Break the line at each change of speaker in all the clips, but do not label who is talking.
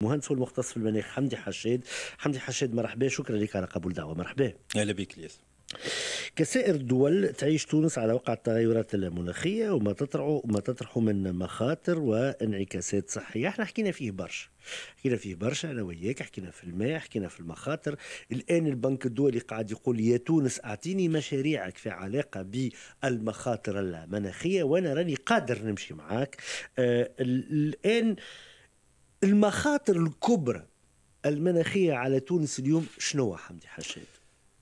مهندس والمختص في المناخ حمدي حشاد حمدي حشاد مرحبا شكرا لك على قبول الدعوه مرحبا
اهلا بك الياس
كسائر الدول تعيش تونس على وقع التغيرات المناخيه وما تطرح وما تطرح من مخاطر وانعكاسات صحيه احنا حكينا فيه برشا حكينا فيه برشا انا وياك حكينا في الماء حكينا في المخاطر الان البنك الدولي قاعد يقول يا تونس اعطيني مشاريعك في علاقه بالمخاطر المناخيه وانا راني قادر نمشي معاك آه الان آه المخاطر الكبرى المناخيه على تونس اليوم شنو حمدي حشاد؟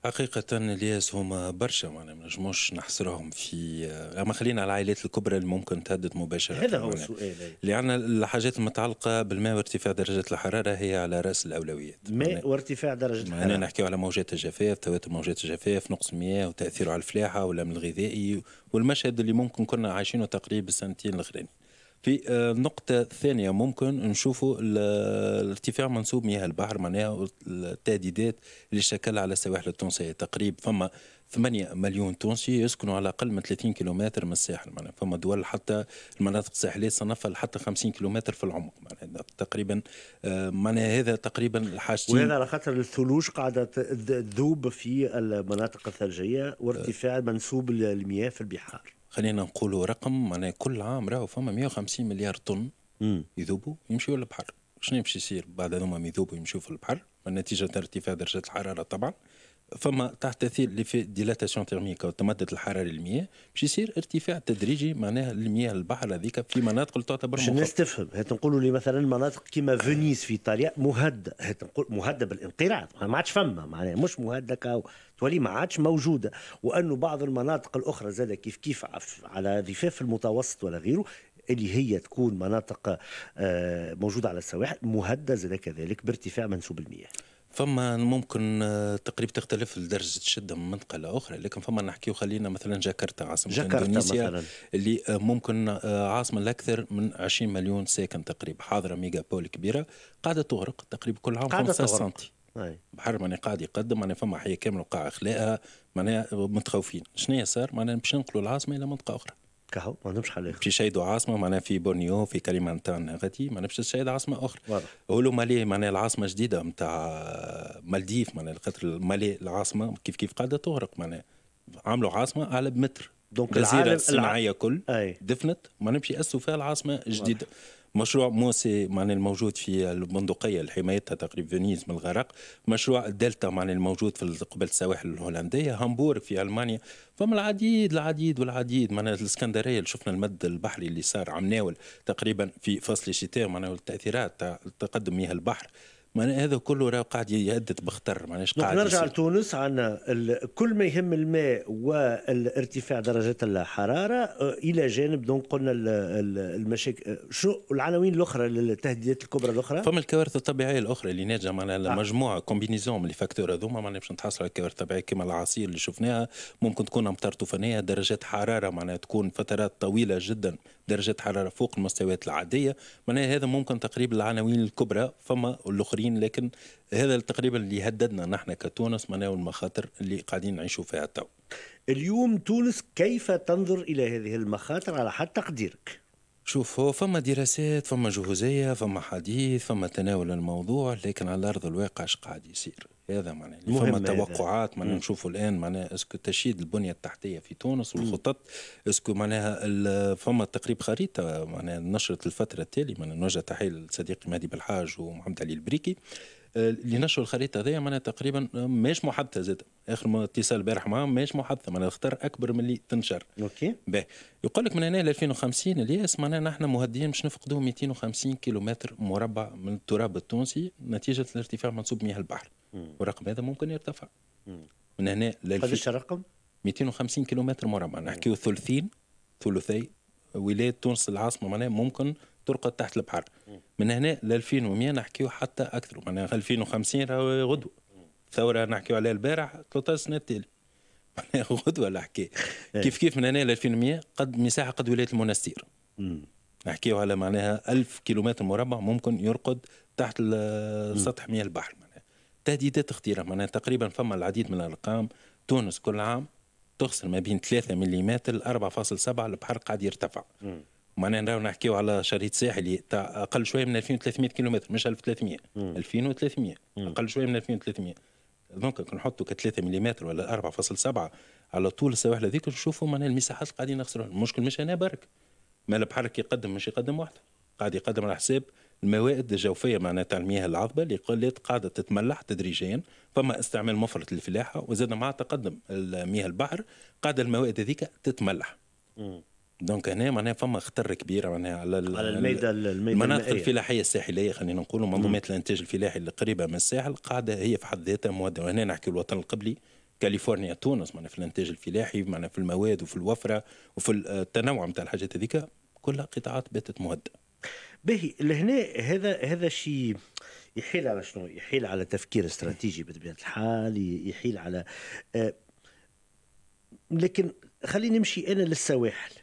حقيقة الياس هما برشا معنا ما نجموش نحصرهم في اما خلينا على العائلات الكبرى اللي ممكن تهدد مباشرة هذا هو السؤال لأن الحاجات المتعلقة بالماء وارتفاع درجة الحرارة هي على رأس الأولويات
ماء وارتفاع درجة الحرارة
معنا نحكيو على موجات الجفاف تواتر موجات الجفاف نقص المياه وتأثيره على الفلاحة والأمن الغذائي والمشهد اللي ممكن كنا عايشينه تقريبا السنتين الأخرين في آه، نقطة ثانية ممكن نشوفوا الارتفاع منسوب مياه البحر معناها التهديدات اللي شكل على السواحل التونسية تقريبا فما 8 مليون تونسي يسكنوا على اقل من 30 كيلومتر من الساحل معناها فما دول حتى المناطق الساحليه صنفها لحتى 50 كيلومتر في العمق معناها تقريبا آه، معناها هذا تقريبا الحاجتين وهذا على
خاطر الثلوج قاعده تذوب في المناطق الثلجيه وارتفاع منسوب المياه في البحار
خلينا نقولوا رقم معناها كل عام راهو فما 150 مليار طن يذوبوا يمشيوا للبحر شنو يمشي يصير بعد هذوما يذوبوا يمشيوا في البحر نتيجة ارتفاع درجة الحرارة طبعا فما تحت تاثير ديلاتاسيون ترميك او التمدد الحراري للمياه باش يصير ارتفاع تدريجي معناها المياه البحر هذيك في مناطق اللي تعتبر مش الناس
تفهم نقولوا لي مثلا مناطق كيما فينيس في ايطاليا مهدده نقول مهدده بالانقراض ما عادش فما معناها مش مهدده تولي ما عادش موجوده وانه بعض المناطق الاخرى زاد كيف كيف على ضفاف المتوسط ولا غيره اللي هي تكون مناطق آه، موجوده على السواحل مهدده
زاد كذلك بارتفاع منسوب المياه فما ممكن آه، تقريبا تختلف لدرجه الشده من منطقه لاخرى لكن فما نحكيو خلينا مثلا جاكرتا عاصمه جاكرتا اندونيسيا مثلا. اللي آه، ممكن آه، عاصمه لاكثر من 20 مليون ساكن تقريبا حاضره ميجا بول كبيره قاعده تغرق تقريبا كل عام 5 سنتي بحر معناها قاعد يقدم معناها فما حياه كامله وقاع خلاها معناها متخوفين شنو صار معناها باش ننقلوا العاصمه الى منطقه اخرى كهو ما عندهمش حل اخر يشيدوا عاصمه معناها في بورنيو في كاليمانتان غادي ما باش تشيد عاصمه اخرى هولو مالي معناها العاصمه جديده نتاع مالديف معناها خاطر مالي العاصمه كيف كيف قاعده تغرق معناها عملوا عاصمه على بمتر دونك الجزيره الصناعيه الع... كل أي. دفنت ما نمشي اسوا فيها العاصمه جديده واضح. مشروع موسي معنى الموجود في البندقيه لحمايتها تقريبا فينيز من الغرق مشروع دلتا معنى الموجود في قبل السواحل الهولنديه هامبورغ في المانيا فما العديد العديد والعديد معنى الاسكندريه اللي شفنا المد البحري اللي صار عم ناول تقريبا في فصل الشتاء معنى التاثيرات تقدم مياه البحر معناها هذا كله راه قاعد يهدد بخطر معناها قاعد نرجع
لتونس عندنا كل ما يهم الماء والارتفاع درجات الحراره آه، الى جانب دونك قلنا المشاكل آه، شو العناوين الاخرى للتهديدات الكبرى الاخرى فما
الكوارث الطبيعيه الاخرى اللي ناتجه معناها نعم. المجموعه كومبينيزون من الفاكتور فاكتور هذوما معناها باش نتحصل على الكوارث الطبيعيه كما العصير اللي شفناها ممكن تكون امطار طوفانيه درجات حراره معناها تكون فترات طويله جدا درجات حراره فوق المستويات العاديه معناها هذا ممكن تقريبا العناوين الكبرى فما الاخرين متأثرين لكن هذا تقريبا اللي هددنا نحن كتونس معناه المخاطر اللي قاعدين نعيشوا فيها تو اليوم تونس كيف تنظر إلى هذه المخاطر على حد تقديرك؟ شوف هو فما دراسات فما جهوزية فما حديث فما تناول الموضوع لكن على أرض الواقع اش قاعد يصير هذا معناه اللي فما توقعات معناها نشوفوا الان معناها اسكو تشييد البنيه التحتيه في تونس والخطط اسكو معناها فما تقريب خريطه معناها نشرت الفتره التالي معناها نوجه تحيه لصديقي مهدي بالحاج ومحمد علي البريكي آه، اللي نشروا الخريطه هذه معناها تقريبا ماهيش محدثه زاد اخر ما اتصال البارح معاهم ماهيش محدثه معناها اختار اكبر من اللي تنشر اوكي باهي يقول لك من هنا ل 2050 الياس معناها نحن مهددين باش نفقدوا 250 كيلومتر مربع من التراب التونسي نتيجه الارتفاع منسوب مياه البحر والرقم هذا ممكن يرتفع من هنا قداش الرقم 250 كيلومتر مربع نحكيو ثلثين ثلثي ولايه تونس العاصمه معناها ممكن ترقد تحت البحر من هنا ل 2100 نحكيو حتى اكثر معناها 2050 راهو غدوه ثوره نحكيو عليها البارح ثلاث سنة تالي معناها غدوه الحكايه كيف كيف من هنا ل 2100 قد مساحه قد ولايه المنستير نحكيو على معناها 1000 كيلومتر مربع ممكن يرقد تحت سطح مياه البحر تهديدات خطيرة معناها تقريبا فما العديد من الارقام تونس كل عام تخسر ما بين 3 ملم ل 4.7 البحر قاعد يرتفع معناها نراو نحكيو على شريط ساحلي تاع اقل شويه من 2300 كيلومتر مش 1300 مم. 2300 مم. اقل شويه من 2300 دونك كون نحطوا ك 3 ملم ولا 4.7 على طول السواحل هذيك نشوفوا معناها المساحات قاعدين نخسروا المشكل مش انا برك ما البحر كيقدم مش يقدم وحده قاعد يقدم على حساب الموائد الجوفيه معناتها المياه العذبه اللي قلت قاعده تتملح تدريجيا فما استعمال مفرط للفلاحه وزاد مع تقدم مياه البحر قاعده الموائد هذيك تتملح دونك هنا معناها فما خطر كبير معناها على, على الميدا المناطق الفلاحيه الساحليه خلينا نقولوا منظومات الانتاج الفلاحي اللي قريبه من الساحل قاعده هي في حد ذاتها مواد وهنا نحكي الوطن القبلي كاليفورنيا تونس معناها في الانتاج الفلاحي معناها في المواد وفي الوفره وفي التنوع نتاع الحاجات هذيك كلها قطاعات باتت مهدئه باهي لهنا هذا هذا الشيء
يحيل على شنو؟ يحيل على تفكير استراتيجي بطبيعه الحال يحيل على آه لكن خليني نمشي انا للسواحل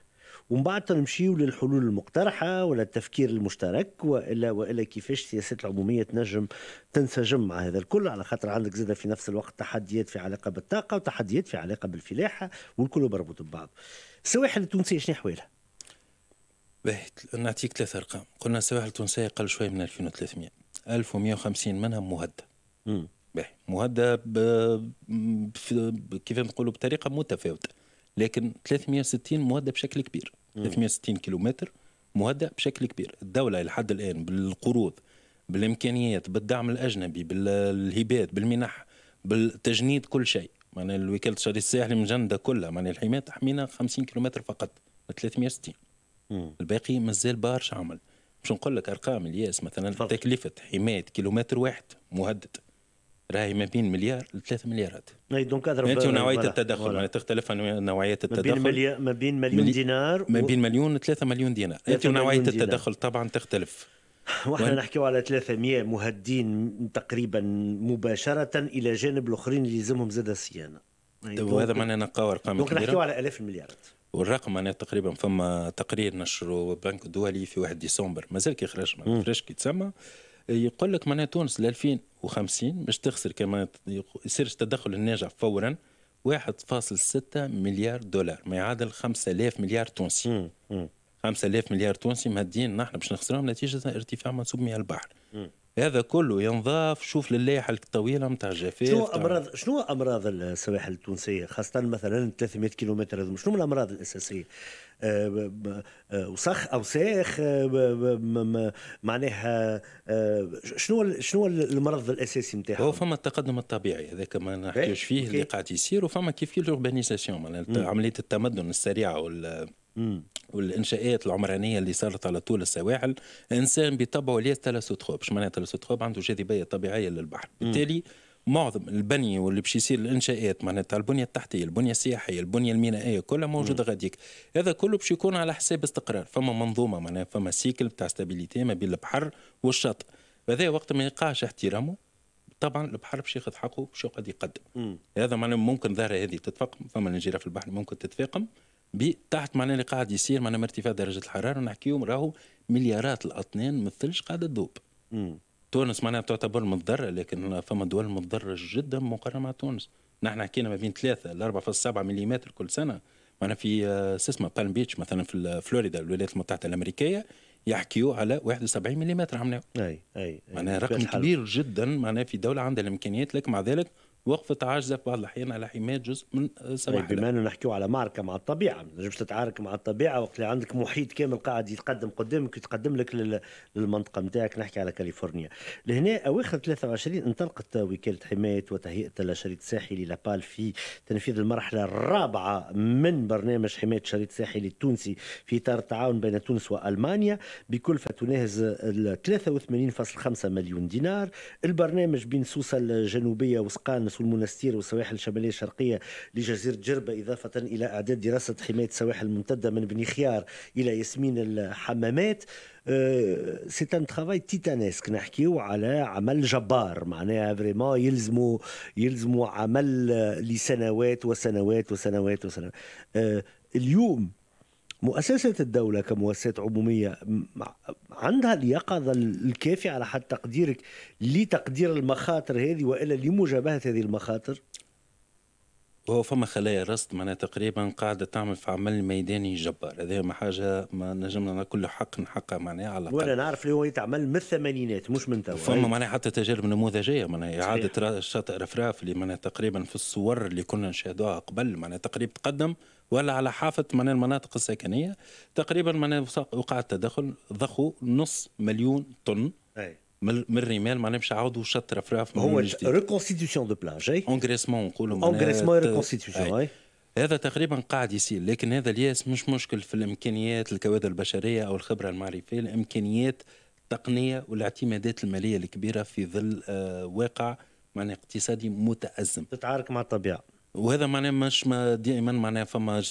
ومن بعد نمشيو للحلول المقترحه ولا التفكير المشترك والا والا كيفاش السياسات العموميه تنجم تنسجم مع هذا الكل على خاطر عندك زاده في نفس الوقت تحديات في علاقه بالطاقه وتحديات في علاقه بالفلاحه والكل مربوط ببعض. السواحل التونسيه شنو حوالها؟
باهي نعطيك ثلاث ارقام قلنا السواحل التونسيه اقل شويه من 2300 1150 منها مهدة باهي مهدة ب... ب... كيف نقولوا بطريقه متفاوته لكن 360 مهدة بشكل كبير مم. 360 كيلومتر مهدة بشكل كبير الدوله لحد الان بالقروض بالامكانيات بالدعم الاجنبي بالهبات بالمنح بالتجنيد كل شيء معناها الوكاله الشريط الساحلي مجنده كلها معناها الحمايه تحمينا 50 كيلومتر فقط 360 الباقي مازال بارش عمل باش نقول لك ارقام الياس مثلا فرق. تكلفه حمايه كيلومتر واحد مهدد راهي ما بين مليار ل 3 مليارات
اي دونك اضرب يعني انت نوعيه التدخل معناها يعني
تختلف نوعيه التدخل ما بين,
ما بين مليون دينار ما بين مليون و 3
مليون دينار انت ونوعيه التدخل طبعا تختلف
واحنا وان... نحكيو على 300 مهدين تقريبا مباشره الى جانب الاخرين اللي يلزمهم زاد الصيانه
طيب، وهذا معناه نقاو ارقام دونك نحكيو على
الاف المليارات
والرقم معناها تقريبا فما تقرير نشره بنك الدولي في 1 ديسمبر مازال كي خرج ما خرجش كي تسمى يقول لك معناها تونس ل 2050 باش تخسر كما يصير التدخل الناجح فورا 1.6 مليار دولار ما يعادل 5000 مليار تونسي 5000 مليار تونسي مهدين نحن باش نخسرهم نتيجه ارتفاع منسوب مياه البحر هذا كله ينضاف شوف للائحه الطويله نتاع الجفاف شنو امراض
شنو امراض السواحل التونسيه خاصه مثلا 300 كيلومتر هذوما شنو الامراض الاساسيه آه، آه، وسخ اوساخ آه، معناها شنو شنو المرض الاساسي نتاعها
هو فما التقدم الطبيعي هذاك ما نحكيوش إيه، فيه اللي قاعد يصير وفما كيف كيف الاوربانيزاسيون عمليه التمدن السريعه وال والانشاءات العمرانيه اللي صارت على طول السواحل الانسان بطبعه ليه تلاسوتروب شو معناها تلاسوتروب عنده جاذبيه طبيعيه للبحر بالتالي معظم البني واللي باش يصير الانشاءات معناتها البنيه التحتيه، البنيه السياحيه، البنيه المينائيه كلها موجوده غاديك، هذا كله باش يكون على حساب استقرار، فما منظومه معناها فما سيكل بتاع ستابيليتي ما بين البحر والشاطئ، هذا وقت ما يقعش احترامه طبعا البحر باش ياخذ حقه باش يقعد يقدم. مم. هذا معناه ممكن ظاهره هذه تتفاقم، فما في البحر ممكن تتفاقم، تحت معناها اللي قاعد يصير معناها ارتفاع درجه الحراره ونحكيو راهو مليارات الاطنان من الثلج قاعده تذوب تونس معناها تعتبر متضرره لكن فما دول متضرره جدا مقارنه مع تونس نحن حكينا ما بين 3 ل 4.7 ملم كل سنه معناها في آه، شو اسمه بالم بيتش مثلا في آه، فلوريدا الولايات المتحده الامريكيه يحكيوا على 71 ملم عملناه اي اي, أي. معناها رقم كبير جدا معناها في دوله عندها الامكانيات لكن مع ذلك وقفت عاجزه في بعض الاحيان على حمايه جزء من سماحها بما انه
نحكيو على معركه مع الطبيعه ما نجمش تتعارك مع الطبيعه وقت اللي عندك محيط كامل قاعد يتقدم قدامك يتقدم لك للمنطقه نتاعك نحكي على كاليفورنيا لهنا اواخر 23 انطلقت وكاله حمايه وتهيئه الشريط الساحلي لابال في تنفيذ المرحله الرابعه من برنامج حمايه الشريط الساحلي التونسي في اطار التعاون بين تونس والمانيا بكلفه تناهز 83.5 مليون دينار البرنامج بين سوسه الجنوبيه وسقان مارس والمنستير والسواحل الشمالية الشرقية لجزيرة جربة إضافة إلى أعداد دراسة حماية السواحل الممتدة من بني خيار إلى ياسمين الحمامات سي ان ترافاي تيتانيسك نحكيو على عمل جبار معناها فريمون يلزموا يلزموا عمل لسنوات وسنوات وسنوات وسنوات euh, اليوم مؤسسة الدولة كمؤسسات عمومية عندها اليقظة الكافية على حد تقديرك لتقدير المخاطر هذه وإلا لمجابهة هذه المخاطر؟
هو فما خلايا رصد معناها تقريبا قاعده تعمل في عمل ميداني جبار هذا ما حاجه ما نجمنا كل حق نحقها
معناها على الأقل وانا نعرف اللي هو يتعمل من الثمانينات مش من توا فما معناها
حتى تجارب نموذجيه معناها اعاده شاطئ رفراف اللي معناها تقريبا في الصور اللي كنا نشاهدوها قبل معناها تقريبا تقدم ولا على حافه معناها المناطق السكنيه تقريبا معناها وقع التدخل ضخوا نص مليون طن أي. من الرمال ما نمشي عاودوا شطر رفراف من هو ريكونستيتيسيون دو بلاج اي انغريسمون نقولوا انغريسمون ريكونستيتيسيون اي هذا تقريبا قاعد يصير لكن هذا الياس مش مشكل في الامكانيات الكوادر البشريه او الخبره المعرفيه الامكانيات التقنيه والاعتمادات الماليه الكبيره في ظل آه، واقع معنى اقتصادي متازم تتعارك مع الطبيعه وهذا معناه مش ما دائما معناه فما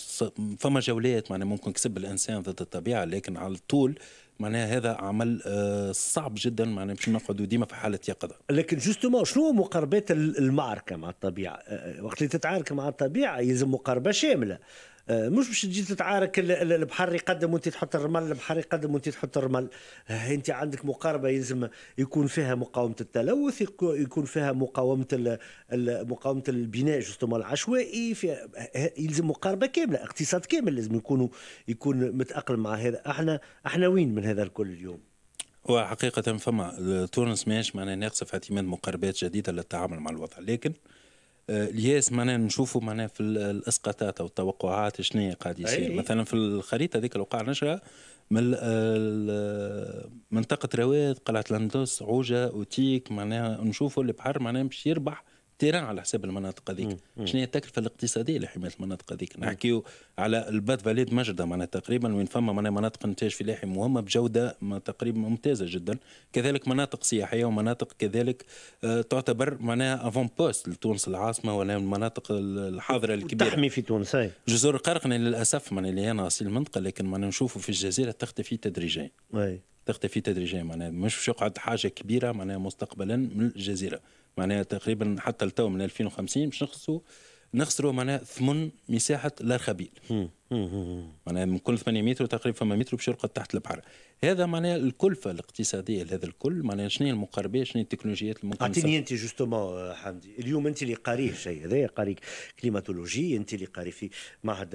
فما جولات معناه ممكن كسب الانسان ضد الطبيعه لكن على طول معناها هذا عمل آه، صعب جدا معناها باش نقعدوا ديما في حاله يقظه لكن جوستومون شنو مقاربات المعركه مع الطبيعه آه، آه، وقت اللي تتعارك مع
الطبيعه يلزم مقاربه شامله آه، مش باش تجي تتعارك البحر يقدم وانت تحط الرمل البحر يقدم وانت تحط الرمل آه، انت عندك مقاربه يلزم يكون فيها مقاومه التلوث يكون فيها مقاومه مقاومه البناء جوستومون العشوائي آه، يلزم مقاربه كامله اقتصاد كامل لازم يكونوا يكون متاقلم مع هذا احنا احنا وين من هذا الكل اليوم
هو حقيقة فما تونس ماهيش معناها ناقصة في اعتماد مقاربات جديدة للتعامل مع الوضع لكن آه، الياس معناها نشوفوا معناها في الاسقاطات او التوقعات شنو قاعد يصير مثلا في الخريطه هذيك الوقع نشرة من منطقة رواد قلعة لندوس عوجة أوتيك معناها نشوفوا البحر معناها باش يربح تيران على حساب المناطق هذيك شنو هي التكلفه الاقتصاديه لحمايه المناطق هذيك نحكيو على الباد فاليد مجده معناها تقريبا وين فما معناها مناطق انتاج فلاحي مهمه بجوده ما تقريبا ممتازه جدا كذلك مناطق سياحيه ومناطق كذلك آه، تعتبر معناها افون بوست لتونس العاصمه ولا المناطق الحاضره الكبيره تحمي في تونس هي جزر القرقنه للاسف معناها اللي هي ناصي المنطقه لكن معناها نشوفوا في الجزيره تختفي تدريجيا تختفي تدريجيا معناها مش باش يقعد حاجه كبيره معناها مستقبلا من الجزيره معناها تقريبا حتى لتو من 2050 باش نخصوا نخسروا معناها ثمن مساحه الارخبيل معناها من كل 8 متر تقريبا فما متر باش يرقد تحت البحر هذا معناها الكلفه الاقتصاديه لهذا الكل معناها شنو هي المقاربه شنو هي التكنولوجيات الممكن اعطيني انت جوستومون
حمدي اليوم انت اللي قاريه شيء هذا قاري كليماتولوجي انت اللي قاري في معهد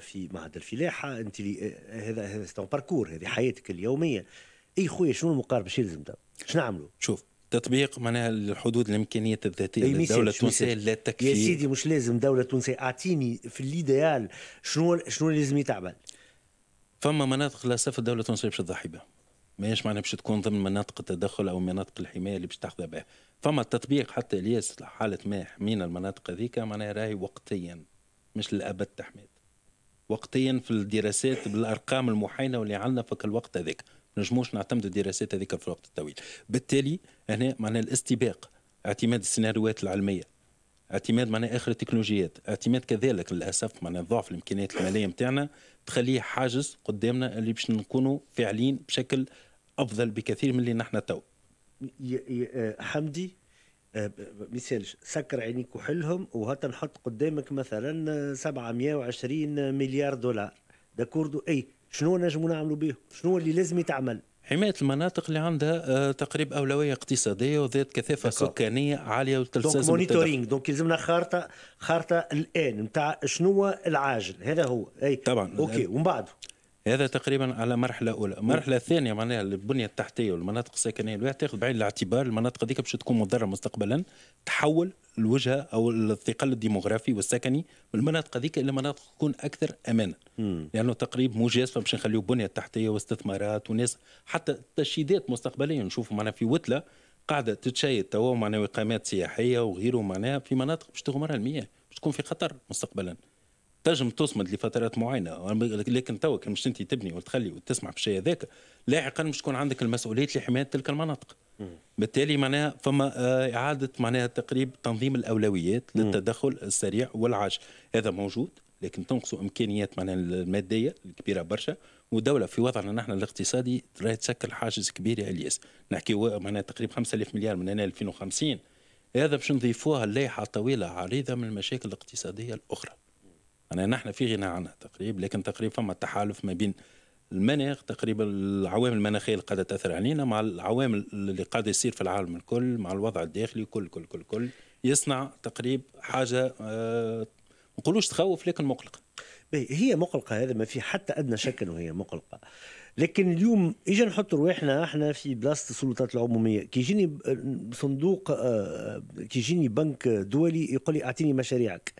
في معهد الفلاحه انت اللي هذا هذا باركور هذه حياتك اليوميه اي خويا شنو المقاربه شنو لازم شنو نعملوا؟
شوف تطبيق معناها الحدود الامكانيات الذاتيه للدوله التونسيه لا تكفي يا سيدي
مش لازم دوله تونسيه اعطيني في الايديال شنو شنو لازم يتعمل
فما مناطق لا صف الدوله التونسيه باش تضحي بها ماهيش معناها باش تكون ضمن مناطق التدخل او مناطق الحمايه اللي باش تاخذ بها فما التطبيق حتى الياس حاله ما حمينا المناطق هذيك معناها راهي وقتيا مش للابد تحميد وقتيا في الدراسات بالارقام المحاينه واللي عندنا في الوقت هذاك نجموش نعتمدوا الدراسات هذيك في الوقت الطويل بالتالي هنا معناها الاستباق اعتماد السيناريوهات العلميه اعتماد معنا اخر التكنولوجيات اعتماد كذلك للاسف معنا ضعف الامكانيات الماليه نتاعنا تخليه حاجز قدامنا اللي باش نكونوا فاعلين بشكل افضل بكثير من اللي نحن تو
آه، حمدي آه، مثال سكر عينيك وحلهم وهات نحط قدامك مثلا 720 مليار دولار داكوردو اي شنو نجموا نعملوا به شنو اللي لازم يتعمل
حماية المناطق اللي عندها آه، تقريب أولوية اقتصادية وذات كثافة سكانية عالية وتلتزم دونك مونيتورينغ دونك يلزمنا خارطة خارطة الآن
نتاع شنو العاجل هذا هو أي طبعا أوكي ومن بعده
هذا تقريبا على مرحله اولى المرحله الثانيه معناها البنيه التحتيه والمناطق السكنيه الواحد تاخذ بعين الاعتبار المناطق هذيك باش تكون مضره مستقبلا تحول الوجهه او الثقل الديموغرافي والسكني من المناطق هذيك الى مناطق تكون اكثر امانا لانه يعني تقريب مجازفه باش نخليو بنيه التحتيه واستثمارات وناس حتى تشييدات مستقبليه نشوفوا معناها في وتله قاعده تتشيد توا معناها اقامات سياحيه وغيره معناها في مناطق باش تغمرها المياه باش تكون في خطر مستقبلا تنجم تصمد لفترات معينه لكن توا كان مش انت تبني وتخلي وتسمع بشيء هذاك لاحقا مش تكون عندك المسؤوليه لحمايه تلك المناطق بالتالي معناها فما آه، اعاده معناها تقريب تنظيم الاولويات للتدخل السريع والعاجل هذا موجود لكن تنقصوا امكانيات معناها الماديه الكبيره برشا ودولة في وضعنا نحن الاقتصادي راهي تشكل حاجز كبير يا الياس نحكي معناها تقريبا 5000 مليار من هنا 2050 هذا باش نضيفوها لائحه طويله عريضه من المشاكل الاقتصاديه الاخرى معناها نحن في غنى عنها تقريبا لكن تقريبا فما تحالف ما بين المناخ تقريبا العوامل المناخيه اللي قاعده تاثر علينا مع العوامل اللي قاعده يصير في العالم الكل مع الوضع الداخلي كل كل كل كل يصنع تقريب حاجه آه، ما نقولوش تخوف لكن مقلقه هي مقلقه هذا ما في حتى ادنى شك انه هي مقلقه
لكن اليوم اجا نحط رواحنا احنا في بلاصه السلطات العموميه كي يجيني صندوق آه، كي يجيني بنك دولي يقول لي اعطيني مشاريعك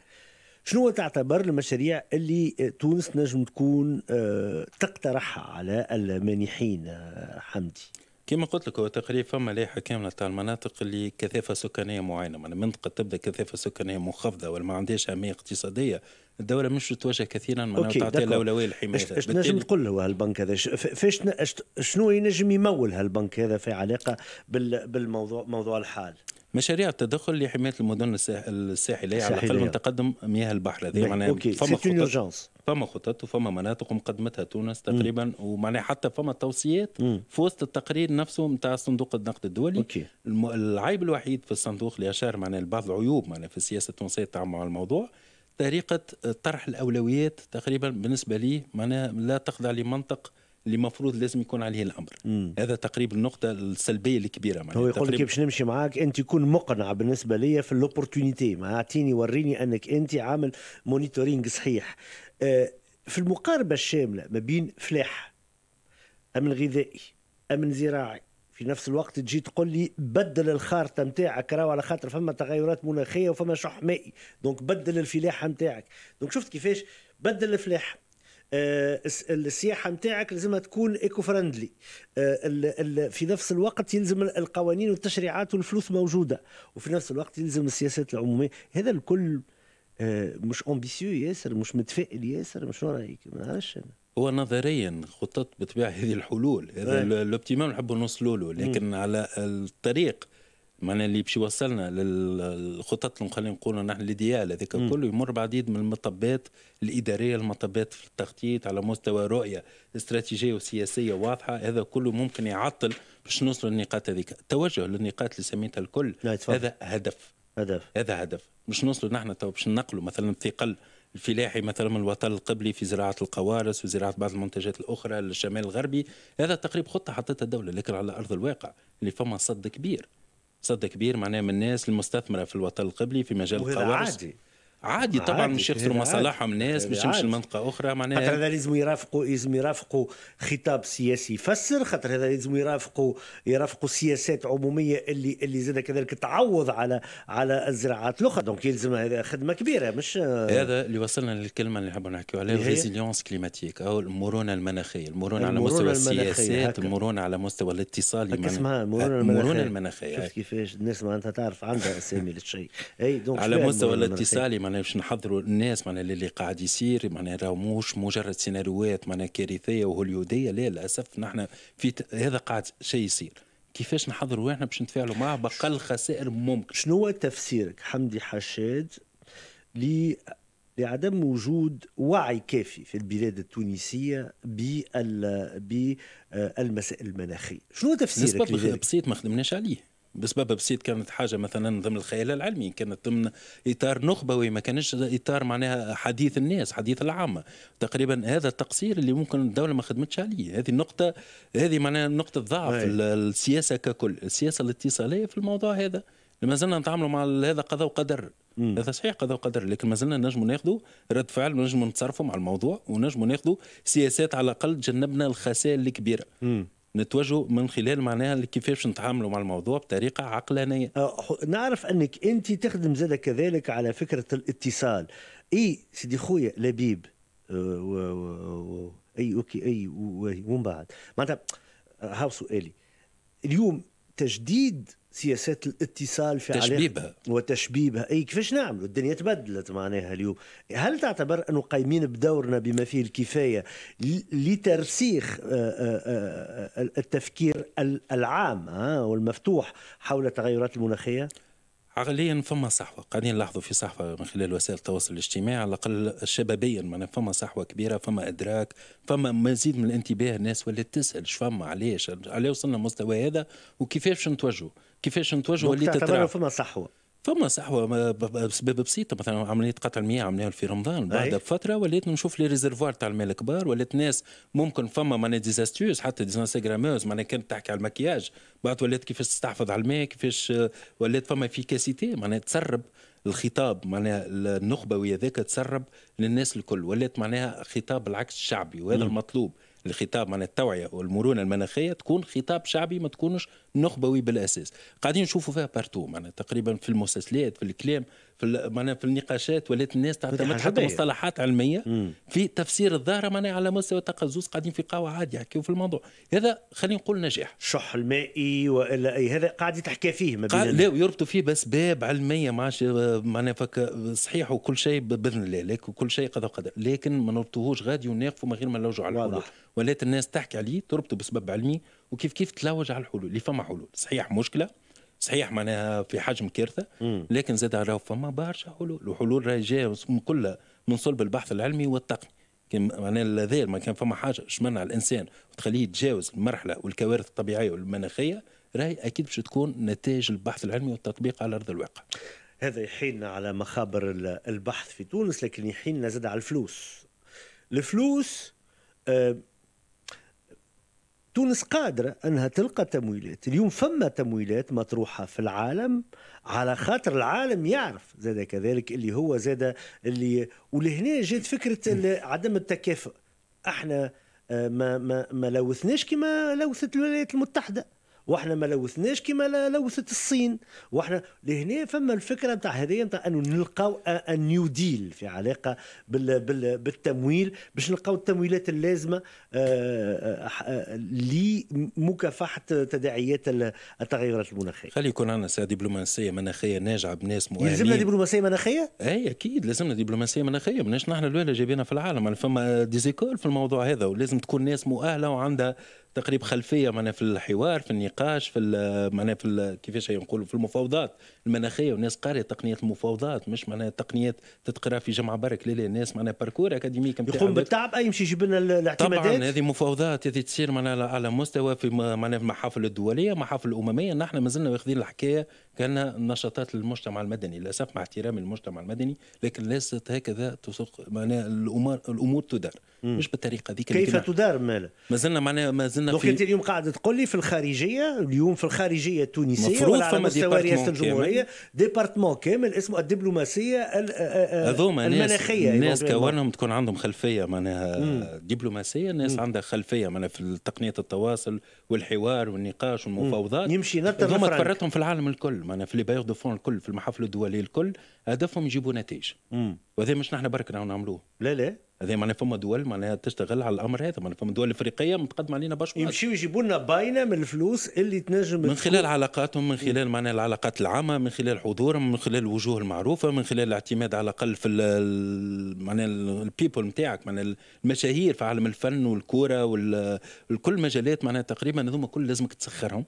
شنو تعتبر المشاريع اللي تونس نجم تكون آه، تقترحها على المانحين آه، حمدي
كما قلت لك هو تقريبا فما لائحه كامله تاع المناطق اللي كثافه سكانيه معينه من منطقه تبدا كثافه سكانيه منخفضه ولا ما عندهاش اهميه اقتصاديه الدوله مش تتوجه كثيرا معناها تعطي الاولويه للحمايه اش نجم
تقول له هالبنك هذا فاش شنو ينجم يمول هالبنك هذا في علاقه بالموضوع
موضوع الحال مشاريع التدخل لحمايه المدن الساحليه على الاقل من تقدم مياه البحر هذه نعم، معناها فما خطط فما خطط وفما مناطق مقدمتها تونس تقريبا ومعناها حتى فما توصيات في وسط التقرير نفسه نتاع صندوق النقد الدولي أوكي. العيب الوحيد في الصندوق اللي اشار معناها بعض العيوب معناها في السياسه التونسيه تاع الموضوع طريقه طرح الاولويات تقريبا بالنسبه لي معناها لا تخضع لمنطق اللي مفروض لازم يكون عليه الامر مم. هذا تقريبا النقطه السلبيه الكبيره معناها هو يقول لك باش
نمشي معاك انت كون مقنع بالنسبه لي في الاوبورتونيتي ما اعطيني وريني انك انت عامل مونيتورينج صحيح آه، في المقاربه الشامله ما بين فلاح امن غذائي امن زراعي في نفس الوقت تجي تقول لي بدل الخارطه نتاعك راهو على خاطر فما تغيرات مناخيه وفما شح مائي دونك بدل الفلاحه نتاعك دونك شفت كيفاش بدل الفلاحه آه السياحه نتاعك لازمها تكون ايكو فرندلي آه في نفس الوقت يلزم القوانين والتشريعات والفلوس موجوده وفي نفس الوقت يلزم السياسات العموميه هذا الكل آه مش امبيسيو ياسر مش متفائل ياسر مش رايك ما نعرفش
هو نظريا خطط بطبيعه هذه الحلول هذا إيه. الاوبتيمام نحبوا نوصلوا له لكن على الطريق معنا اللي باش يوصلنا للخطط اللي خلينا نقولوا نحن الايديال هذاك كله يمر بعديد من المطبات الاداريه المطبات في التخطيط على مستوى رؤيه استراتيجيه وسياسيه واضحه هذا كله ممكن يعطل باش نوصلوا للنقاط هذيك التوجه للنقاط اللي سميتها الكل هذا هدف هدف هذا هدف مش نوصلوا نحن تو باش ننقلوا مثلا ثقل الفلاحي مثلا من الوطن القبلي في زراعه القوارص وزراعه بعض المنتجات الاخرى للشمال الغربي هذا تقريب خطه حطتها الدوله لكن على ارض الواقع اللي فما صد كبير صد كبير معناه من الناس المستثمره في الوطن القبلي في مجال القوارص عادي عادي طبعا مش يخسروا إيه، مصالحهم الناس مش يمشي لمنطقه اخرى معناها خاطر هذا
لازم يرافقوا لازم يرافقوا خطاب سياسي يفسر خاطر هذا لازم يرافقوا يرافقوا سياسات عموميه اللي اللي زاد كذلك تعوض على على الزراعات الاخرى دونك يلزم هذا خدمه كبيره مش هذا
اللي وصلنا للكلمه اللي نحبوا نحكيو عليها الريزيليونس كليماتيك او المرونه المناخيه المرونه, على مستوى السياسات المرونه على مستوى الاتصال اسمها المرونه المناخيه, المناخية. شفت
كيفاش الناس معناتها تعرف عندها اسامي للشيء اي دونك على مستوى الاتصال
معناها باش نحضروا الناس معناها اللي قاعد يصير معناها راهو مش مجرد سيناريوهات معناها كارثيه وهوليوديه لا للاسف نحن في ت... هذا قاعد شيء يصير كيفاش نحضروا احنا باش نتفاعلوا معه باقل خسائر ممكن شنو تفسيرك حمدي حشاد ل
لعدم وجود وعي كافي في البلاد التونسية بالمسائل
آه، المناخية شنو تفسيرك بسيط ما خدمناش عليه بسبب بسيط كانت حاجه مثلا ضمن الخيال العلمي كانت ضمن اطار نخبوي ما كانش اطار معناها حديث الناس حديث العامه تقريبا هذا التقصير اللي ممكن الدوله ما خدمتش عليه هذه النقطه هذه معناها نقطه ضعف السياسه ككل السياسه الاتصاليه في الموضوع هذا ما زلنا نتعاملوا مع هذا قضاء وقدر مم. هذا صحيح قضاء وقدر لكن ما زلنا نجموا ناخذوا رد فعل ونجموا نتصرفوا مع الموضوع ونجموا ناخذوا سياسات على الاقل تجنبنا الخسائر الكبيره مم. نتوجهوا من خلال معناها كيفاش نتعاملوا مع الموضوع بطريقه عقلانيه أه، نعرف انك انت تخدم زاد كذلك على فكره الاتصال
اي سيدي خويا لبيب أه، اي اوكي اي ومن بعد معناتها أه، هاو سؤالي اليوم تجديد سياسات الاتصال في تشبيبها وتشبيبها اي كيفاش نعملوا الدنيا تبدلت معناها اليوم هل تعتبر انه قايمين بدورنا بما فيه الكفايه لترسيخ آه، آه، آه، التفكير العام والمفتوح حول التغيرات
المناخيه عقليا فما صحوه قاعدين نلاحظوا في صحوه من خلال وسائل التواصل الاجتماعي على الاقل شبابيا معنا فما صحوه كبيره فما ادراك فما مزيد من الانتباه الناس ولات تسال فما علاش علاش وصلنا المستوى هذا وكيفاش نتوجهوا كيفاش نتوجهوا اللي تترى
فما صحوه
فما صحوة بسبب بسيطة مثلا عملية قطع المياه عملناها في رمضان بعد بفترة وليت نشوف لي ريزرفوار تاع الماء الكبار وليت ناس ممكن فما معناها ديزاستيوز حتى ديزانسيغراموز معناها كانت تحكي على المكياج بعد وليت كيفاش تستحفظ على الماء كيفاش وليت فما افيكاسيتي معناها تسرب الخطاب معناها النخبوي هذاك تسرب للناس الكل وليت معناها خطاب العكس الشعبي وهذا م. المطلوب الخطاب معناها التوعيه والمرونه المناخيه تكون خطاب شعبي ما تكونش نخبوي بالاساس قاعدين نشوفوا فيها بارتو معناها تقريبا في المسلسلات في الكلام في معناها في النقاشات ولات الناس تعتمد حتى مصطلحات علميه مم. في تفسير الظاهره معناها على مستوى تقزز قاعدين في قهوه عادي يحكيوا في الموضوع هذا خلينا نقول نجاح شح المائي والا اي هذا قاعد تحكي فيه ما بين لا ويربطوا فيه باسباب علميه معاش معناها فك صحيح وكل شيء باذن الله لكن كل شيء قدر قدر لكن ما نربطوهوش غادي وناقفوا من غير ما نلوجوا على الحلول ولات الناس تحكي عليه تربطوا بسبب علمي وكيف كيف تلوج على الحلول اللي فما حلول صحيح مشكله صحيح معناها في حجم كارثه لكن زاد راهو فما برشا حلول وحلول راهي جايه من كلها من صلب البحث العلمي والتقني كان معناها لذيذ ما كان فما حاجه تمنع الانسان وتخليه يتجاوز المرحله والكوارث الطبيعيه والمناخيه راهي اكيد باش تكون نتاج البحث العلمي والتطبيق على ارض الواقع. هذا يحيلنا على مخابر البحث في تونس
لكن يحيلنا زاد على الفلوس. الفلوس آه تونس قادرة أنها تلقى تمويلات اليوم فما تمويلات مطروحة في العالم على خاطر العالم يعرف زاد كذلك اللي هو زاد اللي ولهنا جات فكرة عدم التكافؤ احنا آه، ما ما ما لوثناش كما لوثت الولايات المتحده واحنا ما لوثناش كما لوثت الصين واحنا لهنا فما الفكره نتاع هذه نتاع انه نلقاو ان نيو ديل في علاقه بال بال بالتمويل باش نلقاو التمويلات اللازمه آه، آه، آه، لمكافحه تداعيات التغيرات المناخيه.
خلي يكون عندنا دبلوماسيه مناخيه ناجعه بناس مؤهلين. لازمنا دبلوماسيه مناخيه؟ اي اكيد لازمنا دبلوماسيه مناخيه ماناش نحن الاولى جايبينها في العالم فما ديزيكول في الموضوع هذا ولازم تكون ناس مؤهله وعندها تقريب خلفيه معناها في الحوار في النقاش في معناها في كيفاش نقولوا في المفاوضات المناخيه والناس قاريه تقنيه المفاوضات مش معناها تقنيات تتقرا في جامعه برك لا لا الناس معناها باركور اكاديميك يقوم بالتعب اي يمشي يجيب لنا الاعتمادات طبعا هذه مفاوضات هذه تصير معناها على مستوى في معناها في المحافل الدوليه المحافل الامميه نحن مازلنا واخذين الحكايه كان نشاطات المجتمع المدني للاسف مع احترامي للمجتمع المدني لكن ليست هكذا تسوق معناها الامور الامور تدار مم. مش بالطريقه ذيك كيف
تدار مالا
ما زلنا معناها ما زلنا في انت
اليوم قاعد تقول لي في الخارجيه اليوم في الخارجيه التونسيه مفروض على مستوى رئاسه الجمهوريه ديبارتمون كامل اسمه الدبلوماسيه آه، آه، آه، هذوما المناخيه الناس كونهم
تكون عندهم خلفيه معناها دبلوماسيه الناس عندها خلفيه معناها في تقنيه التواصل والحوار والنقاش والمفاوضات يمشي نتر هذوما تفرطهم في العالم الكل معناها في لي بايغ دو فون الكل في المحافل الدوليه الكل هدفهم يجيبوا نتائج وهذا مش نحن برك راهو نعملوه لا لا هذا معناها فما دول معناها تشتغل على الامر هذا معناها فما دول افريقيه متقدمه علينا برشا يمشيو
يجيبوا لنا باينه من الفلوس اللي تنجم من خلال
علاقاتهم من خلال معناها العلاقات العامه من خلال حضورهم من خلال الوجوه المعروفه من خلال الاعتماد على الاقل في معناها البيبول نتاعك معناها المشاهير في عالم الفن والكوره وكل مجالات معناها تقريبا هذوما كل لازمك تسخرهم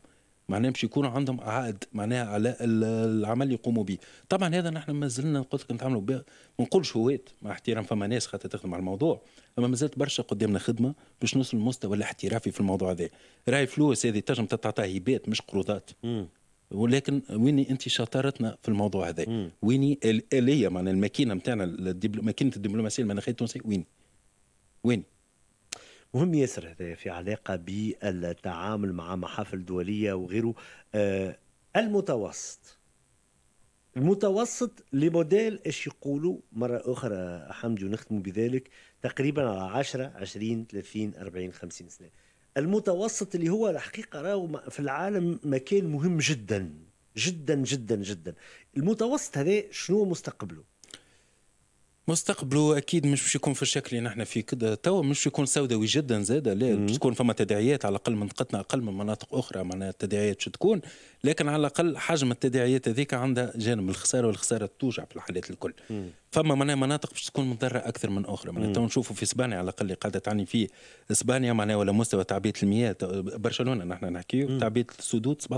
معناها باش يكون عندهم عائد معناها على العمل اللي يقوموا به طبعا هذا نحن ما زلنا قلت لك نتعاملوا به ما نقولش هوات مع احترام فما ناس خاطر تخدم على الموضوع اما ما زلت برشا قدامنا خدمه باش نوصل للمستوى الاحترافي في الموضوع هذا راهي فلوس هذه تنجم تعطيها هبات مش قروضات ولكن ويني انت شطارتنا في الموضوع هذا ويني الاليه معناها الماكينه نتاعنا ماكينه الدبلوماسيه المناخيه التونسيه وين وين مهم ياسر هذا في علاقه
بالتعامل مع محافل دوليه وغيره آه المتوسط المتوسط لموديل ايش يقولوا مرة أخرى حمدي ونختم بذلك تقريبا على 10 20 30 40 50 سنة المتوسط اللي هو الحقيقة راهو في العالم مكان مهم جدا جدا
جدا جدا المتوسط هذا شنو مستقبله مستقبله اكيد مش باش يكون في الشكل اللي نحن فيه كده توا مش يكون سوداوي جدا زاده لا باش تكون فما تداعيات على الاقل منطقتنا اقل من مناطق اخرى معناها التداعيات شو تكون لكن على الاقل حجم التداعيات هذيك عندها جانب الخساره والخساره توجع في الحالات الكل مم. فما معناها مناطق باش تكون مضره اكثر من اخرى معناها تو نشوفوا في اسبانيا على الاقل اللي قاعده تعني فيه اسبانيا معناها ولا مستوى تعبئه المياه برشلونه نحن نحكيو تعبئه السدود 17%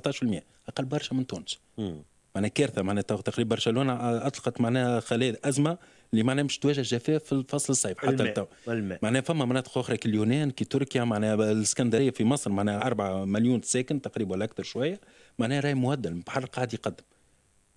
اقل برشا من تونس مم. معناها كارثه معناها تقريبا برشلونه آه، اطلقت معناها خلايا ازمه اللي معناها مش تواجه جفاف في الفصل الصيف حتى التو معناها فما مناطق اخرى كاليونان كي تركيا معناها الاسكندريه في مصر معناها 4 مليون ساكن تقريبا ولا اكثر شويه معناها راهي مهدده البحر قاعد يقدم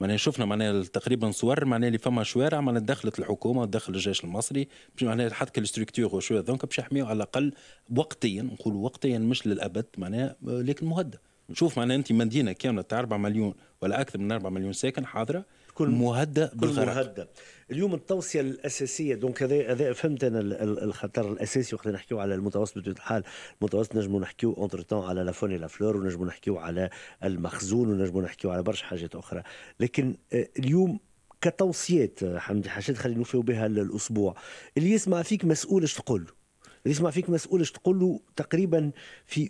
معناها شفنا معناها تقريبا صور معناها اللي فما شوارع معناها دخلت الحكومه دخل الجيش المصري معناها حتى كالستركتور وشويه دونك باش يحميو على الاقل وقتيا نقولوا وقتيا مش للابد معناها آه، لكن مهدد شوف معناها انت مدينه كامله تاع 4 مليون ولا اكثر من 4 مليون ساكن حاضره كل مهدأ بالغرق مهدأ
اليوم التوصية الأساسية دونك هذا هذا فهمت أنا الخطر الأساسي وقت نحكيو على المتوسط بطبيعة الحال المتوسط نجمو نحكيو أونتر تون على لا فوني لا فلور ونجمو نحكيو على المخزون ونجمو نحكيو على برشا حاجات أخرى لكن آه، اليوم كتوصيات آه، حمدي حشد خلينا نوفيو بها الأسبوع اللي يسمع فيك مسؤول اش تقول له اللي يسمع فيك مسؤول اش تقول له تقريبا
في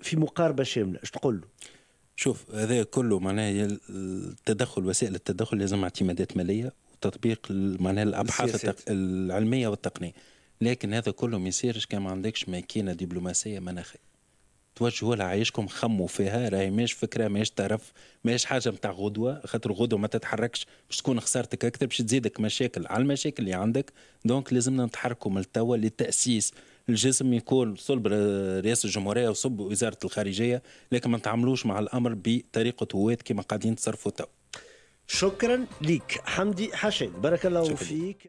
في مقاربه شامله اش تقول له؟ شوف هذا كله معناه التدخل وسائل التدخل لازم اعتمادات ماليه وتطبيق معناه الابحاث التق... العلميه والتقنيه لكن هذا كله ما يصيرش كان ما عندكش ماكينه دبلوماسيه مناخيه توجهوا لها عايشكم خموا فيها راهي ماهيش فكره ماهيش طرف ماهيش حاجه نتاع غدوه خاطر غدوه ما تتحركش باش تكون خسارتك اكثر باش تزيدك مشاكل على المشاكل اللي عندك دونك لازمنا نتحركوا من التوا لتاسيس الجسم يكون صلب رئاسه الجمهوريه وصلب وزاره الخارجيه لكن ما نتعاملوش مع الامر بطريقه هواد كما قاعدين تصرفوا تو شكرا لك حمدي حشد بارك الله فيك